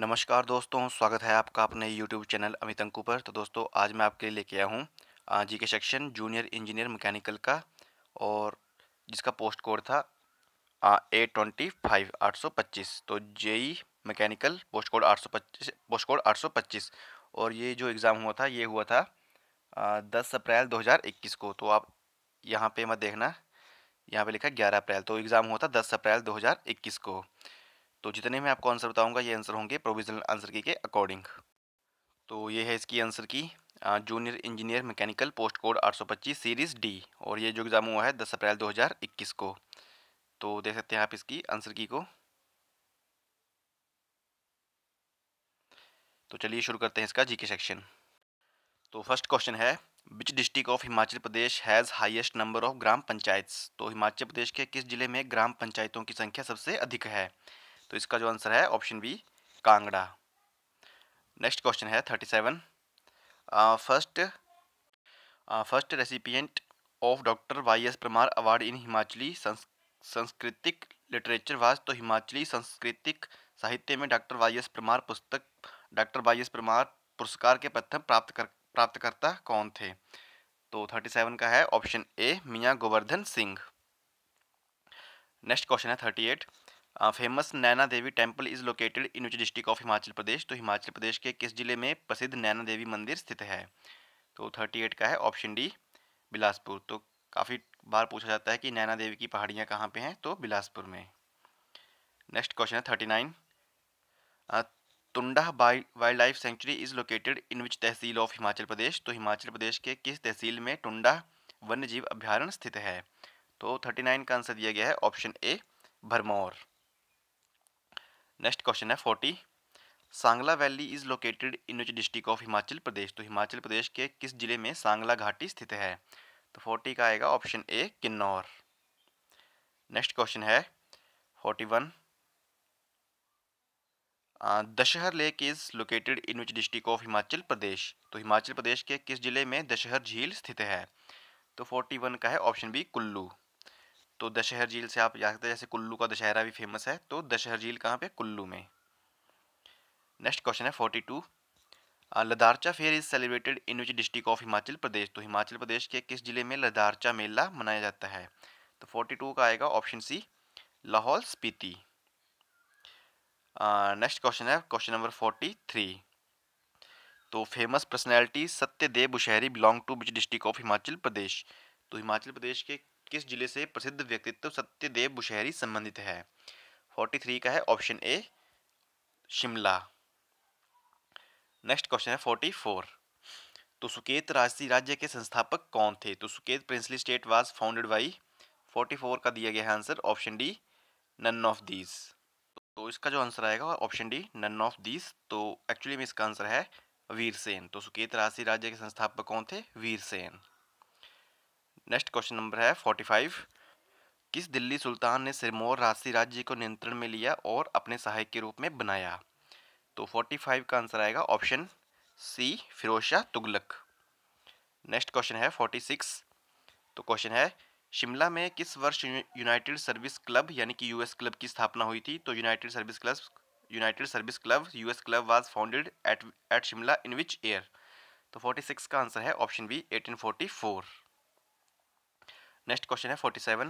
नमस्कार दोस्तों स्वागत है आपका अपने यूट्यूब चैनल अमित अंकू पर तो दोस्तों आज मैं आपके लिए लेके आया हूँ जी के सेक्शन जूनियर इंजीनियर मैकेनिकल का और जिसका पोस्ट कोड था ए ट्वेंटी फाइव आठ सौ पच्चीस तो जेई मैकेनिकल पोस्ट कोड आठ सौ पच्चीस पोस्ट कोड आठ सौ पच्चीस और ये जो एग्ज़ाम हुआ था ये हुआ था दस अप्रैल दो हज़ार इक्कीस को तो आप यहाँ पर मत देखना यहाँ पर लिखा ग्यारह अप्रैल तो एग्ज़ाम हुआ था दस अप्रैल दो हज़ार इक्कीस को तो जितने मैं आपको आंसर बताऊंगा ये आंसर होंगे प्रोविजनल आंसर की के अकॉर्डिंग तो ये है इसकी आंसर की junior engineer mechanical post code 825 series D और ये जो एग्ज़ाम हुआ है 10 अप्रैल 2021 को तो देख सकते हैं आप इसकी आंसर की को तो चलिए शुरू करते हैं इसका जीके सेक्शन तो फर्स्ट क्वेश्चन है which district of Himachal Pradesh has highest number of gram panchayat तो हिमाचल प्रदेश के किस जिले में ग्राम पंचायतों की संख्या सबसे अधिक है तो इसका जो आंसर है option B Kangra next question है thirty seven first first recipient of doctor Y S Parmar award in Himachali संस्कृतिक लिटरेचर वाज तो हिमाचली संस्कृतिक साहित्य में डॉक्टर वाई एस परमार पुस्तक डॉक्टर वाई एस परमार पुरस्कार के प्रथम प्राप्त कर प्राप्तकर्ता कौन थे तो थर्टी सेवन का है option A Mian Govardhan Singh next question है thirty eight famous Naina Devi temple is located in which district of Himachal Pradesh तो हिमाचल प्रदेश के किस जिले में प्रसिद्ध नैना देवी मंदिर स्थित है तो थर्टी एट का है ऑप्शन डी बिलासपुर तो काफ़ी बार पूछा जाता है कि नैना देवी की पहाड़ियाँ कहाँ पे हैं तो बिलासपुर में नेक्स्ट क्वेश्चन है thirty nine Tunda wild life sanctuary is located in which tehsil of Himachal Pradesh तो हिमाचल प्रदेश के किस तहसील में टुंडा वन्यजीव अभ्यारण्य स्थित है तो थर्टी नाइन का आंसर दिया गया है option A Bharmour next question है forty Sangla valley is located in which district of Himachal Pradesh तो हिमाचल प्रदेश के किस जिले में सांगला घाटी स्थित है तो फोर्टी का आएगा option A Kinnaur next question है forty one Dashair lake is located in which district of Himachal Pradesh तो हिमाचल प्रदेश के किस जिले में दशहर झील स्थित है तो फोर्टी वन का है ऑप्शन बी कुल्लू तो दशहर झील से आप जा सकते हैं जैसे कुल्लू का दशहरा भी फेमस है तो दशहर झील कहाँ पे कुल्लू में नेक्स्ट क्वेश्चन है forty two Ladarcha fair is celebrated in which district of Himachal Pradesh तो हिमाचल प्रदेश के किस ज़िले में लदारचा मेला मनाया जाता है तो फोर्टी टू का आएगा option C Lahaul Spiti next question है क्वेश्चन नंबर फोर्टी थ्री तो famous personality Satyadev Bushahri belong to which district of Himachal Pradesh तो हिमाचल प्रदेश के किस जिले से प्रसिद्ध व्यक्तित्व सत्यदेव बुशहरी संबंधित है फोर्टी थ्री का है option A Shimla next question है फोर्टी फोर तो सुकेत राजसी राज्य के संस्थापक कौन थे तो Suket princely state was founded by forty four का दिया गया है answer option D none of these तो इसका जो आंसर आएगा option D none of these तो एक्चुअली में इसका आंसर है वीरसेन तो सुकेत राशि राज्य के संस्थापक कौन थे वीरसेन नेक्स्ट क्वेश्चन नंबर है फोर्टी फाइव किस दिल्ली सुल्तान ने सिरमौर राशि राज्य को नियंत्रण में लिया और अपने सहायक के रूप में बनाया तो फोर्टी फाइव का आंसर आएगा option C Firoz Shah Tughlaq next question है फोर्टी सिक्स तो क्वेश्चन है शिमला में किस वर्ष यूनाइटेड सर्विस क्लब यानी कि यूएस क्लब की स्थापना हुई थी तो united service club united service club US club was founded at at Shimla in which year तो फोर्टी सिक्स का आंसर है option B eighteen forty four next question है forty seven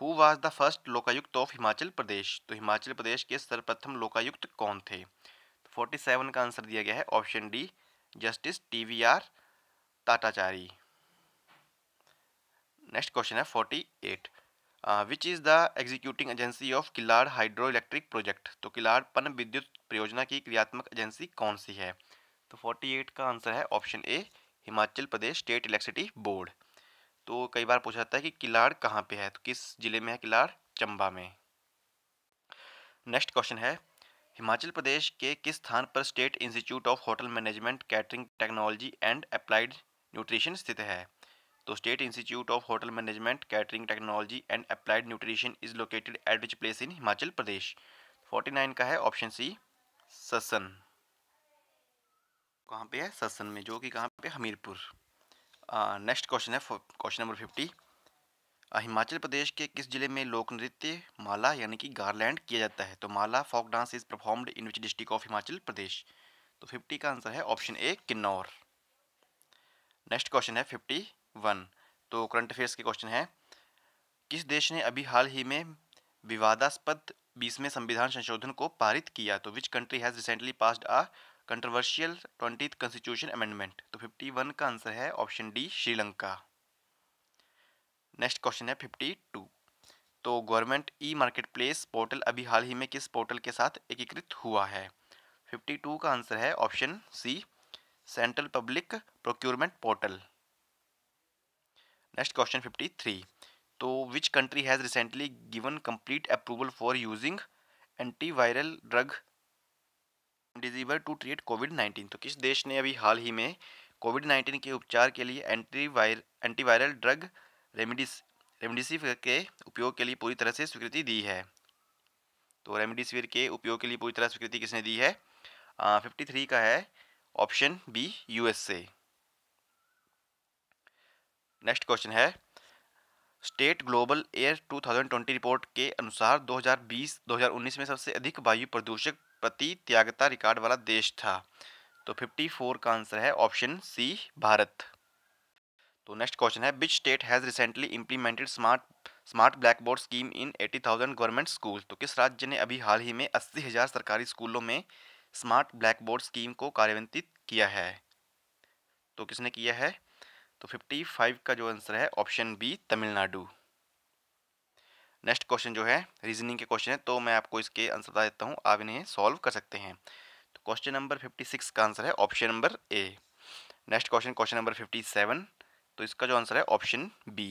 who was the first Lokayukta of Himachal Pradesh तो हिमाचल प्रदेश के सर्वप्रथम लोकायुक्त कौन थे forty तो सेवन का आंसर दिया गया है option D justice T V R Tatachari next question है forty eight which is the executing agency of Kilar hydro electric project तो किलाड़ पन विद्युत परियोजना की क्रियात्मक एजेंसी कौन सी है तो फोर्टी एट का आंसर है option A Himachal Pradesh state electricity board तो कई बार पूछा जाता है कि किलाड़ कहाँ पे है तो किस ज़िले में है किलाड़ चंबा में नेक्स्ट क्वेश्चन है हिमाचल प्रदेश के किस स्थान पर state institute of hotel management catering technology and applied nutrition स्थित है तो state institute of hotel management catering technology and applied nutrition is located at which place in Himachal Pradesh 49 का है ऑप्शन सी ससन कहाँ पे है ससन में जो कि कहाँ पे हमीरपुर नेक्स्ट क्वेश्चन है question number fifty Himachal Pradesh के किस जिले में लोक नृत्य माला यानी कि गारलैंड किया जाता है तो Mala folk dance is performed in which district of Himachal Pradesh तो फिफ्टी का आंसर है option A Kinnaur next question है फिफ्टी वन तो करंट अफेयर्स के क्वेश्चन है किस देश ने अभी हाल ही में विवादास्पद बीसवें संविधान संशोधन को पारित किया तो which country has recently passed a controversial twenty constitution amendment तो फिफ्टी वन का आंसर है option D Sri Lanka next question है फिफ्टी टू तो government e market place portal अभी हाल ही में किस पोर्टल के साथ एकीकृत हुआ है फिफ्टी टू का आंसर है option C central public procurement portal next question fifty three तो which country has recently given complete approval for using antiviral drug remdesivir to treat COVID nineteen तो किस देश ने अभी हाल ही में कोविड नाइन्टीन के उपचार के लिए एंटीवायर एंटीवायरल ड्रग रेमडिस रेमडिसिविर के उपयोग के लिए पूरी तरह से स्वीकृति दी है तो रेमडिसिविर के उपयोग के लिए पूरी तरह स्वीकृति किसने दी है फिफ्टी थ्री का है option B USA next question है स्टेट ग्लोबल एयर 2020 रिपोर्ट के अनुसार 2020-2019 में सबसे अधिक वायु प्रदूषक प्रति त्यागता रिकॉर्ड वाला देश था तो 54 का आंसर है ऑप्शन सी भारत तो नेक्स्ट क्वेश्चन है which state has recently implemented smart smart black board scheme in 80,000 government school तो किस राज्य ने अभी हाल ही में 80,000 सरकारी स्कूलों में स्मार्ट ब्लैक बोर्ड स्कीम को कार्यान्वित किया है तो किसने किया है तो फाइव का जो आंसर है option B Tamil Nadu next question जो है रीजनिंग के क्वेश्चन है तो मैं आपको इसके आंसर बता देता हूँ आप इन्हें सॉल्व कर सकते हैं तो क्वेश्चन नंबर फिफ्टी सिक्स का आंसर है option number A next question question number fifty seven तो इसका जो आंसर है option B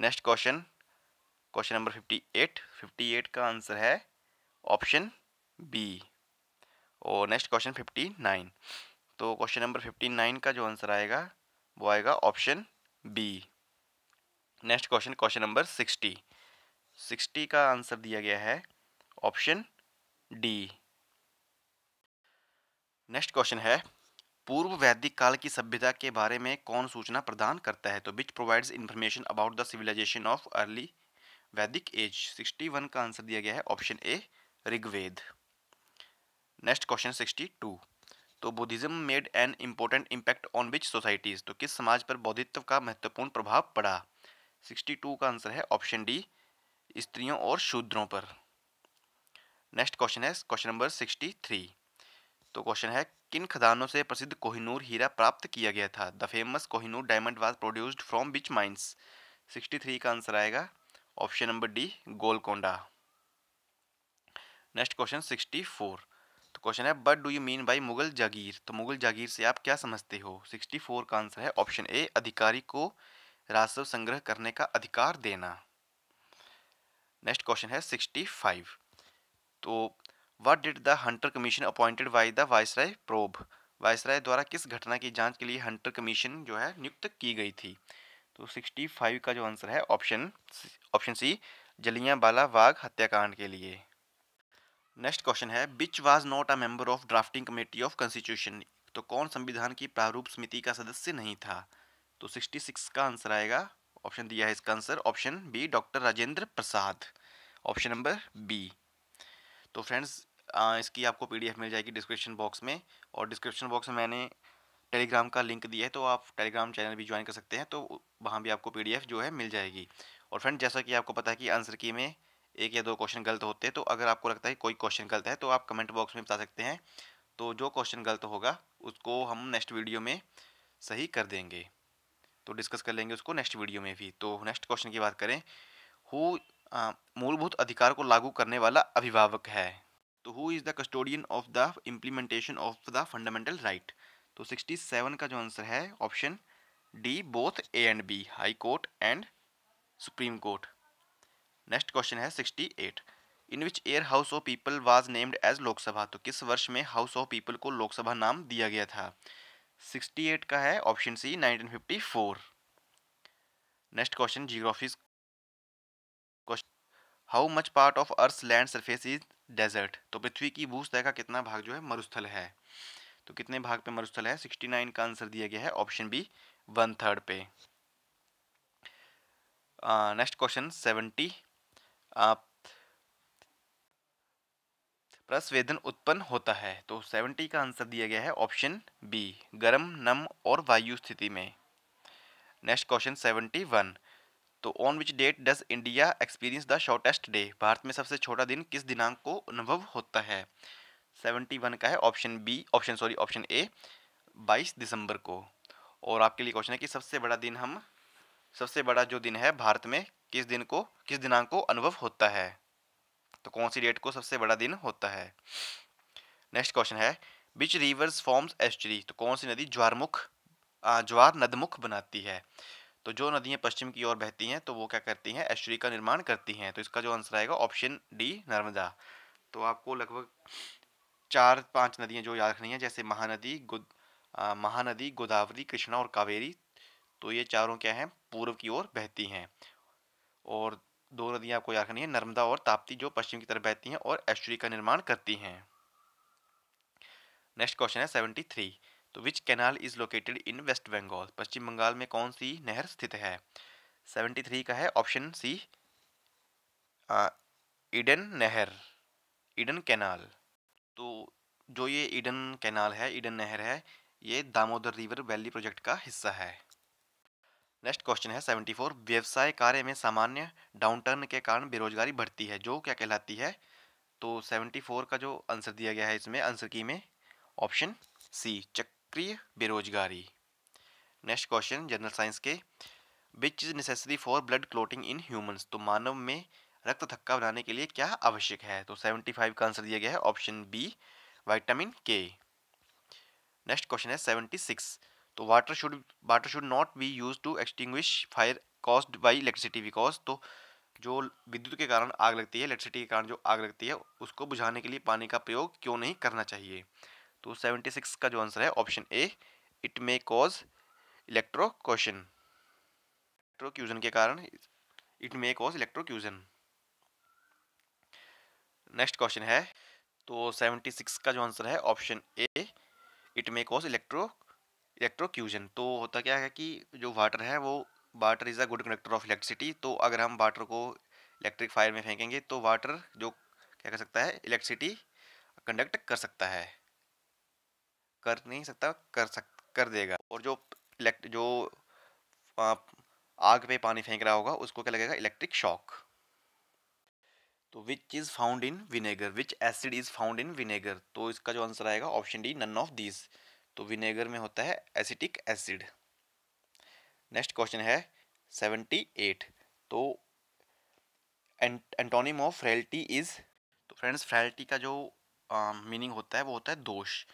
next question question number fifty eight fifty eight का आंसर है ऑप्शन बी और नेक्स्ट क्वेश्चन फिफ्टी नाइन तो क्वेश्चन नंबर फिफ्टी नाइन का जो आंसर आएगा वो आएगा option B next question question number sixty sixty का आंसर दिया गया है ऑप्शन डी नेक्स्ट क्वेश्चन है पूर्व वैदिक काल की सभ्यता के बारे में कौन सूचना प्रदान करता है तो which provides information about the civilisation of early Vedic age sixty one का आंसर दिया गया है option A Rigveda next question sixty two तो Buddhism made an important impact on which societies तो किस समाज पर बौद्धित्व का महत्वपूर्ण प्रभाव पड़ा सिक्सटी टू का आंसर है ऑप्शन डी स्त्रियों और शूद्रों पर नेक्स्ट क्वेश्चन है क्वेश्चन नंबर सिक्सटी थ्री तो क्वेश्चन है किन खदानों से प्रसिद्ध कोहिनूर हीरा प्राप्त किया गया था the famous Kohinoor diamond was produced from which mines sixty three का आंसर आएगा option number D Golconda next question sixty four तो क्वेश्चन है what do you mean by Mughal jagir तो मुगल जागीर से आप क्या समझते हो 64 का आंसर है ऑप्शन ए अधिकारी को राजस्व संग्रह करने का अधिकार देना नेक्स्ट क्वेश्चन है सिक्सटी फाइव तो what did the Hunter commission appointed by the viceroy probe viceroy द्वारा किस घटना की जांच के लिए हंटर कमीशन जो है नियुक्त की गई थी तो सिक्सटी फाइव का जो आंसर है ऑप्शन ऑप्शन सी जलियां बाला बाग हत्याकांड के लिए नेक्स्ट क्वेश्चन है which was not a member of drafting committee of constitution तो कौन संविधान की प्रारूप समिति का सदस्य नहीं था तो 66 का आंसर आएगा ऑप्शन दिया है इसका answer option B doctor Rajendra Prasad option number B तो फ्रेंड्स इसकी आपको पीडीएफ मिल जाएगी डिस्क्रिप्शन बॉक्स में और डिस्क्रिप्शन बॉक्स में मैंने टेलीग्राम का लिंक दिया है तो आप टेलीग्राम चैनल भी ज्वाइन कर सकते हैं तो वहाँ भी आपको पीडीएफ जो है मिल जाएगी और फ्रेंड जैसा कि आपको पता है कि आंसर की में एक या दो क्वेश्चन गलत होते हैं तो अगर आपको लगता है कोई क्वेश्चन गलत है तो आप कमेंट बॉक्स में बता सकते हैं तो जो क्वेश्चन गलत होगा उसको हम नेक्स्ट वीडियो में सही कर देंगे तो डिस्कस कर लेंगे उसको नेक्स्ट वीडियो में भी तो नेक्स्ट क्वेश्चन की बात करें हु मूलभूत अधिकार को लागू करने वाला अभिभावक है तो who is the custodian of the implementation of the fundamental right तो 67 का जो आंसर है option D both A and B high court and supreme court next question है 68 in which year house of people was named as Lok Sabha तो किस वर्ष में house of people को लोकसभा नाम दिया गया था 68 का है option C 1954 next question geography question how much part of earth land surface is desert तो पृथ्वी की भूस्तह का कितना भाग जो है मरुस्थल है तो कितने भाग पे मरुस्थल है 69 का आंसर दिया गया है ऑप्शन बी वन थर्ड पे नेक्स्ट क्वेश्चन सेवेंटी प्रस्वेदन उत्पन्न होता है तो 70 का आंसर दिया गया है ऑप्शन बी गर्म नम और वायु स्थिति में नेक्स्ट क्वेश्चन 71 तो on which date does India experience the shortest day Bharat में सबसे छोटा दिन किस दिनांक को अनुभव होता है 71 का है option B option sorry option A 22 दिसंबर को और आपके लिए क्वेश्चन है कि सबसे बड़ा दिन हम सबसे बड़ा जो दिन है भारत में किस दिन को किस दिनांक को अनुभव होता है तो कौन सी डेट को सबसे बड़ा दिन होता है नेक्स्ट क्वेश्चन है बिच रिवर्स फॉर्म्स एस्ट्री तो कौन सी नदी ज्वारमुख ज्वार नदमुख बनाती है तो जो नदियाँ पश्चिम की ओर बहती हैं तो वो क्या करती हैं एस्ट्री का निर्माण करती हैं तो इसका जो आंसर आएगा ऑप्शन डी नर्मदा तो आपको लगभग चार पांच नदियाँ जो याद रखनी है जैसे महानदी गुद आ, महानदी गोदावरी कृष्णा और कावेरी तो ये चारों क्या हैं पूर्व की ओर बहती हैं और दो नदियाँ आपको याद रखनी है नर्मदा और ताप्ती जो पश्चिम की तरफ बहती हैं और एस्ट्री का निर्माण करती हैं नेक्स्ट क्वेश्चन है सेवेंटी थ्री तो which canal is located in West Bengal Paschim Bengal में कौन सी नहर स्थित है सेवेंटी थ्री का है ऑप्शन सी ईडन नहर ईडन कैनाल तो जो ये ईडन कैनाल है ईडन नहर है ये दामोदर रिवर वैली प्रोजेक्ट का हिस्सा है नेक्स्ट क्वेश्चन है सेवेंटी फोर व्यवसाय कार्य में सामान्य डाउनटर्न के कारण बेरोजगारी बढ़ती है जो क्या कहलाती है तो सेवेंटी फोर का जो आंसर दिया गया है इसमें आंसर की में ऑप्शन सी चक्रीय बेरोजगारी नेक्स्ट क्वेश्चन जनरल साइंस के which is necessary for blood clotting in humans तो मानव में रक्त थक्का बनाने के लिए क्या आवश्यक है तो सेवेंटी फाइव का आंसर दिया गया है option B vitamin K next question है सेवेंटी सिक्स तो water should water should not be use to extinguish fire caused by electricity because तो जो विद्युत के कारण आग लगती है इलेक्ट्रिसिटी के कारण जो आग लगती है उसको बुझाने के लिए पानी का प्रयोग क्यों नहीं करना चाहिए तो सेवेंटी सिक्स का जो आंसर है option A it may cause electrocution electrocution के कारण it may cause electrocution next question है तो सेवेंटी सिक्स का जो आंसर है option A it may cause electro electrocution तो होता क्या है कि जो वाटर है वो water is a good conductor of electricity तो अगर हम वाटर को इलेक्ट्रिक फायर में फेंकेंगे तो वाटर जो क्या कर सकता है इलेक्ट्रिसिटी कंडक्ट कर सकता है कर नहीं सकता कर सक कर देगा और जो इलेक्ट जो आग पे पानी फेंक रहा होगा उसको क्या लगेगा इलेक्ट्रिक शॉक तो which is found in vinegar which acid is found in vinegar तो इसका जो आंसर आएगा option D none of these तो विनेगर में होता है एसिटिक एसिड नेक्स्ट क्वेश्चन है सेवेंटी एट तो एंटोनिम ऑफ फ्रेल्टी इज़ तो फ्रेंड्स फ्रेल्टी का जो मीनिंग होता है वो होता है दोष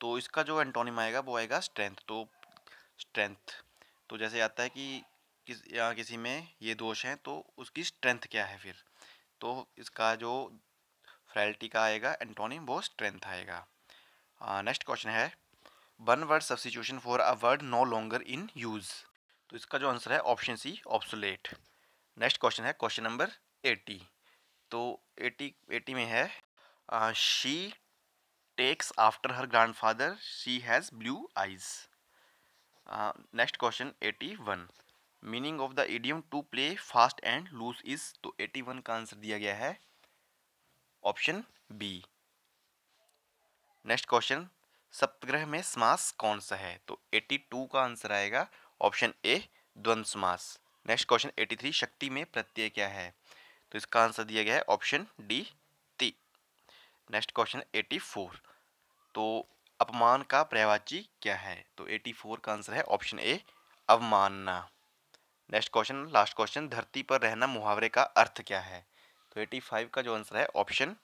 तो इसका जो एंटोनिम आएगा वो आएगा स्ट्रेंथ तो स्ट्रेंथ तो जैसे आता है कि किस या किसी में ये दोष हैं तो उसकी स्ट्रेंथ क्या है फिर तो इसका जो फ्रेल्टी का आएगा एंटोनिम वो स्ट्रेंथ आएगा नेक्स्ट क्वेश्चन है one word substitution for a word no longer in use तो इसका जो आंसर है option C obsolete next question है क्वेश्चन नंबर एटी तो एटी एटी में है she takes after her grandfather she has blue eyes next question eighty one meaning of the idiom to play fast and loose is तो eighty one का answer दिया गया है option B next question सप्तग्रह में समास कौन सा है तो 82 का आंसर आएगा ऑप्शन ए द्वंद समास नेक्स्ट क्वेश्चन 83 शक्ति में प्रत्यय क्या है तो इसका आंसर दिया गया है ऑप्शन डी ती नेक्स्ट क्वेश्चन 84 तो अपमान का पर्यावाची क्या है तो 84 का आंसर है ऑप्शन ए अवमानना नेक्स्ट क्वेश्चन लास्ट क्वेश्चन धरती पर रहना मुहावरे का अर्थ क्या है तो 85 का जो आंसर है ऑप्शन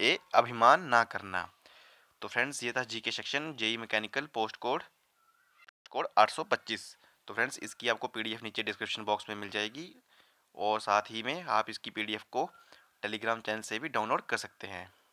ए अभिमान ना करना तो फ्रेंड्स ये था GK section JE mechanical post code code 825 तो फ्रेंड्स इसकी आपको पीडीएफ नीचे डिस्क्रिप्शन बॉक्स में मिल जाएगी और साथ ही में आप इसकी पीडीएफ को टेलीग्राम चैनल से भी डाउनलोड कर सकते हैं